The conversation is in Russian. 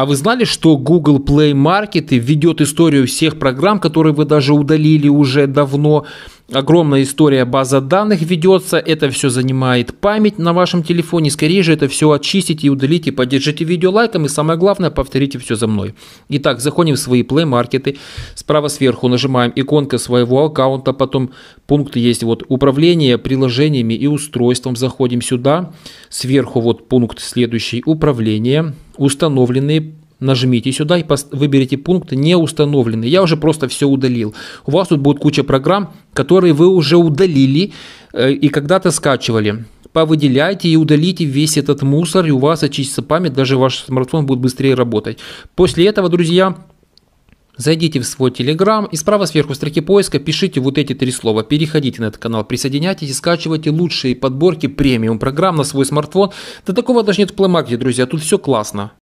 А вы знали, что Google Play Market ведет историю всех программ, которые вы даже удалили уже давно, огромная история база данных ведется, это все занимает память на вашем телефоне. Скорее же это все очистите и удалите, поддержите видео лайком и самое главное повторите все за мной. Итак, заходим в свои Play маркеты справа сверху нажимаем иконка своего аккаунта, потом пункт есть вот управление приложениями и устройством, заходим сюда, сверху вот пункт следующий управление, установленные нажмите сюда и выберите пункт «Не установлены». Я уже просто все удалил. У вас тут будет куча программ, которые вы уже удалили э, и когда-то скачивали. Повыделяйте и удалите весь этот мусор, и у вас очистится память, даже ваш смартфон будет быстрее работать. После этого, друзья, Зайдите в свой Telegram и справа сверху строки поиска пишите вот эти три слова. Переходите на этот канал, присоединяйтесь и скачивайте лучшие подборки премиум программ на свой смартфон. Да такого даже нет в Play Market, друзья, тут все классно.